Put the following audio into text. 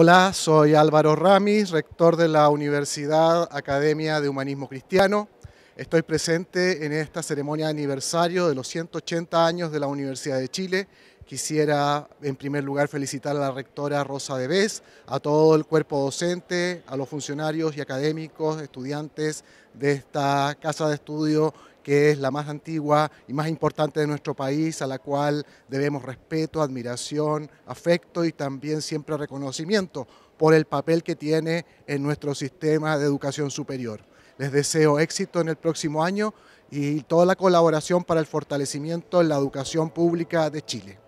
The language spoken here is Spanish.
Hola, soy Álvaro Ramis, rector de la Universidad Academia de Humanismo Cristiano. Estoy presente en esta ceremonia de aniversario de los 180 años de la Universidad de Chile. Quisiera en primer lugar felicitar a la rectora Rosa De Debes, a todo el cuerpo docente, a los funcionarios y académicos, estudiantes de esta casa de estudio que es la más antigua y más importante de nuestro país, a la cual debemos respeto, admiración, afecto y también siempre reconocimiento por el papel que tiene en nuestro sistema de educación superior. Les deseo éxito en el próximo año y toda la colaboración para el fortalecimiento de la educación pública de Chile.